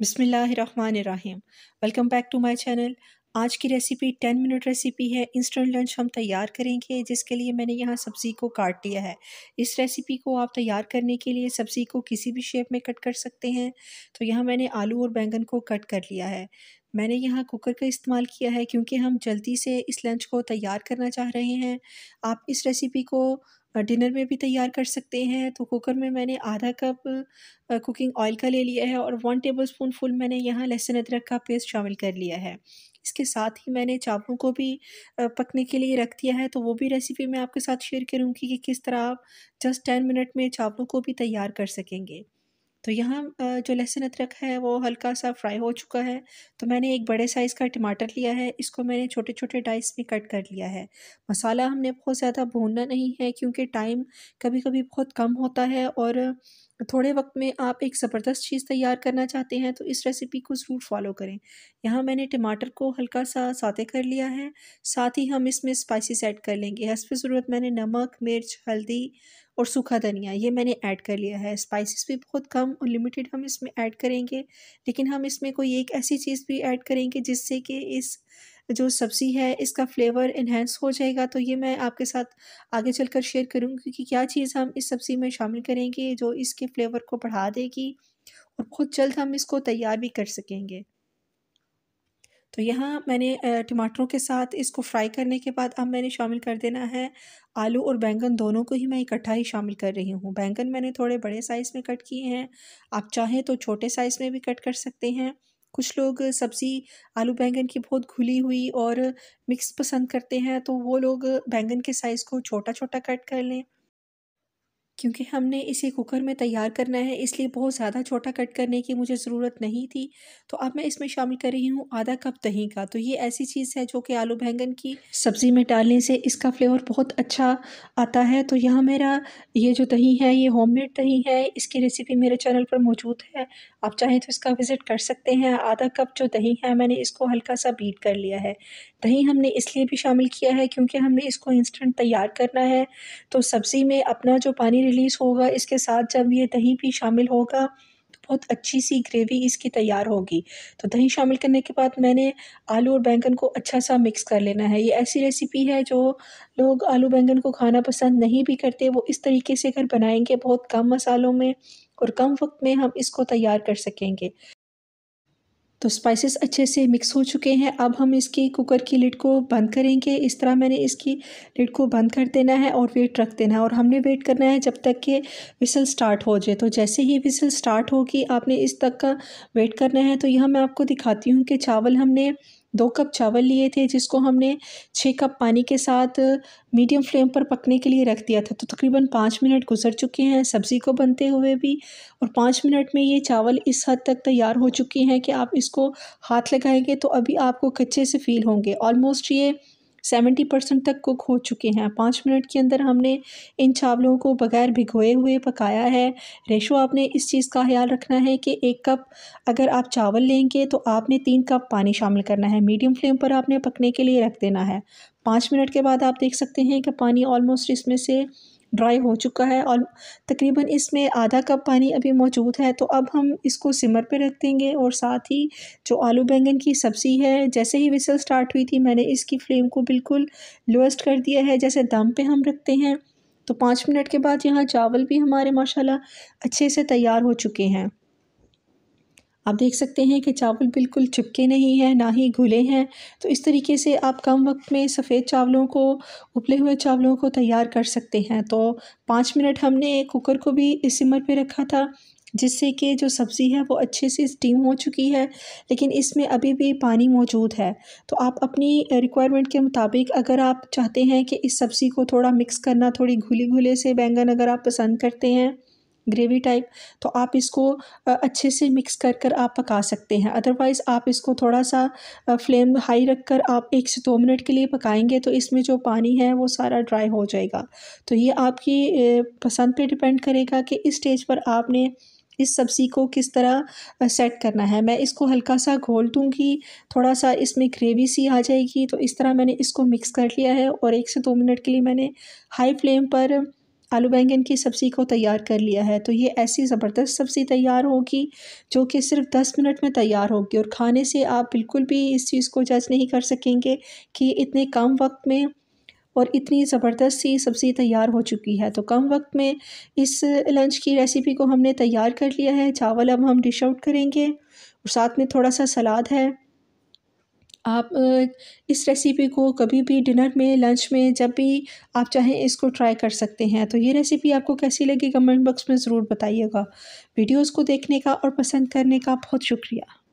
बिसमीम welcome back to my channel आज की रेसिपी टेन मिनट रेसिपी है इंस्टेंट लंच हम तैयार करेंगे जिसके लिए मैंने यहाँ सब्ज़ी को काट लिया है इस रेसिपी को आप तैयार करने के लिए सब्ज़ी को किसी भी शेप में कट कर सकते हैं तो यहाँ मैंने आलू और बैंगन को कट कर लिया है मैंने यहाँ कुकर का इस्तेमाल किया है क्योंकि हम जल्दी से इस लंच को तैयार करना चाह रहे हैं आप इस रेसिपी को डिनर में भी तैयार कर सकते हैं तो कुकर में मैंने आधा कप कुकिंग ऑयल का ले लिया है और वन टेबल स्पून फुल मैंने यहाँ लहसुन अदरक का पेस्ट शामिल कर लिया है इसके साथ ही मैंने चावलों को भी पकने के लिए रख दिया है तो वो भी रेसिपी मैं आपके साथ शेयर करूँगी कि किस तरह आप जस्ट टेन मिनट में चावलों को भी तैयार कर सकेंगे तो यहाँ जो लहसुन अदरक है वो हल्का सा फ्राई हो चुका है तो मैंने एक बड़े साइज़ का टमाटर लिया है इसको मैंने छोटे छोटे डाइस में कट कर लिया है मसाला हमने बहुत ज़्यादा भूनना नहीं है क्योंकि टाइम कभी कभी बहुत कम होता है और थोड़े वक्त में आप एक ज़बरदस्त चीज़ तैयार करना चाहते हैं तो इस रेसिपी को ज़रूर फॉलो करें यहाँ मैंने टमाटर को हल्का सा साते कर लिया है साथ ही हम इसमें स्पाइसेस ऐड कर लेंगे हंस ज़रूरत मैंने नमक मिर्च हल्दी और सूखा धनिया ये मैंने ऐड कर लिया है स्पाइसेस भी बहुत कम और लिमिटेड हम इसमें ऐड करेंगे लेकिन हम इसमें कोई एक ऐसी चीज़ भी ऐड करेंगे जिससे कि इस जो सब्ज़ी है इसका फ्लेवर इन्हेंस हो जाएगा तो ये मैं आपके साथ आगे चलकर शेयर करूँगी कि क्या चीज़ हम इस सब्ज़ी में शामिल करेंगे जो इसके फ्लेवर को बढ़ा देगी और बहुत जल्द हम इसको तैयार भी कर सकेंगे तो यहाँ मैंने टमाटरों के साथ इसको फ्राई करने के बाद अब मैंने शामिल कर देना है आलू और बैंगन दोनों को ही मैं इकट्ठा ही शामिल कर रही हूँ बैंगन मैंने थोड़े बड़े साइज़ में कट किए हैं आप चाहें तो छोटे साइज़ में भी कट कर सकते हैं कुछ लोग सब्ज़ी आलू बैंगन की बहुत घुली हुई और मिक्स पसंद करते हैं तो वो लोग बैंगन के साइज़ को छोटा छोटा कट कर लें क्योंकि हमने इसे कुकर में तैयार करना है इसलिए बहुत ज़्यादा छोटा कट करने की मुझे ज़रूरत नहीं थी तो अब मैं इसमें शामिल कर रही हूँ आधा कप दही का तो ये ऐसी चीज़ है जो कि आलू बैंगन की सब्ज़ी में डालने से इसका फ्लेवर बहुत अच्छा आता है तो यहाँ मेरा ये जो दही है ये होममेड दही है इसकी रेसिपी मेरे चैनल पर मौजूद है आप चाहें तो इसका विज़िट कर सकते हैं आधा कप जो दही है मैंने इसको हल्का सा बीट कर लिया है दही हमने इसलिए भी शामिल किया है क्योंकि हमने इसको इंस्टेंट तैयार करना है तो सब्ज़ी में अपना जो पानी रिलीज़ होगा इसके साथ जब ये दही भी शामिल होगा तो बहुत अच्छी सी ग्रेवी इसकी तैयार होगी तो दही शामिल करने के बाद मैंने आलू और बैंगन को अच्छा सा मिक्स कर लेना है ये ऐसी रेसिपी है जो लोग आलू बैंगन को खाना पसंद नहीं भी करते वो इस तरीके से अगर बनाएंगे बहुत कम मसालों में और कम वक्त में हम इसको तैयार कर सकेंगे तो स्पाइसेस अच्छे से मिक्स हो चुके हैं अब हम इसकी कुकर की लिड को बंद करेंगे इस तरह मैंने इसकी लिड को बंद कर देना है और वेट रख देना है और हमने वेट करना है जब तक कि विसल स्टार्ट हो जाए तो जैसे ही विसल स्टार्ट होगी आपने इस तक का वेट करना है तो यह मैं आपको दिखाती हूँ कि चावल हमने दो कप चावल लिए थे जिसको हमने छः कप पानी के साथ मीडियम फ्लेम पर पकने के लिए रख दिया था तो तकरीबन पाँच मिनट गुजर चुके हैं सब्ज़ी को बनते हुए भी और पाँच मिनट में ये चावल इस हद तक तैयार हो चुके हैं कि आप इसको हाथ लगाएंगे तो अभी आपको कच्चे से फील होंगे ऑलमोस्ट ये सेवेंटी परसेंट तक कुक हो चुके हैं पाँच मिनट के अंदर हमने इन चावलों को बगैर भिगोए हुए पकाया है रेशो आपने इस चीज़ का ख्याल रखना है कि एक कप अगर आप चावल लेंगे तो आपने तीन कप पानी शामिल करना है मीडियम फ्लेम पर आपने पकने के लिए रख देना है पाँच मिनट के बाद आप देख सकते हैं कि पानी ऑलमोस्ट इसमें से ड्राई हो चुका है और तकरीबन इसमें आधा कप पानी अभी मौजूद है तो अब हम इसको सिमर पे रख देंगे और साथ ही जो आलू बैंगन की सब्ज़ी है जैसे ही विसल स्टार्ट हुई थी मैंने इसकी फ्लेम को बिल्कुल लोएस्ट कर दिया है जैसे दम पे हम रखते हैं तो पाँच मिनट के बाद यहाँ चावल भी हमारे माशाल्लाह अच्छे से तैयार हो चुके हैं आप देख सकते हैं कि चावल बिल्कुल चिपके नहीं हैं ना ही घुले हैं तो इस तरीके से आप कम वक्त में सफ़ेद चावलों को उबले हुए चावलों को तैयार कर सकते हैं तो पाँच मिनट हमने कुकर को भी इस सिमर पे रखा था जिससे कि जो सब्ज़ी है वो अच्छे से स्टीम हो चुकी है लेकिन इसमें अभी भी पानी मौजूद है तो आप अपनी रिक्वायरमेंट के मुताबिक अगर आप चाहते हैं कि इस सब्ज़ी को थोड़ा मिक्स करना थोड़ी घुली घुले से बैंगन अगर आप पसंद करते हैं ग्रेवी टाइप तो आप इसको अच्छे से मिक्स कर कर आप पका सकते हैं अदरवाइज़ आप इसको थोड़ा सा फ्लेम हाई रख कर आप एक से दो मिनट के लिए पकाएंगे तो इसमें जो पानी है वो सारा ड्राई हो जाएगा तो ये आपकी पसंद पे डिपेंड करेगा कि इस स्टेज पर आपने इस सब्ज़ी को किस तरह सेट करना है मैं इसको हल्का सा घोल दूँगी थोड़ा सा इसमें ग्रेवी सी आ जाएगी तो इस तरह मैंने इसको मिक्स कर लिया है और एक से दो मिनट के लिए मैंने हाई फ्लेम पर आलू बैंगन की सब्ज़ी को तैयार कर लिया है तो ये ऐसी ज़बरदस्त सब्ज़ी तैयार होगी जो कि सिर्फ दस मिनट में तैयार होगी और खाने से आप बिल्कुल भी इस चीज़ को जज नहीं कर सकेंगे कि इतने कम वक्त में और इतनी ज़बरदस्त सी सब्ज़ी तैयार हो चुकी है तो कम वक्त में इस लंच की रेसिपी को हमने तैयार कर लिया है चावल अब हम डिश आउट करेंगे और साथ में थोड़ा सा सलाद है आप इस रेसिपी को कभी भी डिनर में लंच में जब भी आप चाहें इसको ट्राई कर सकते हैं तो ये रेसिपी आपको कैसी लगी कमेंट बॉक्स में ज़रूर बताइएगा वीडियोस को देखने का और पसंद करने का बहुत शुक्रिया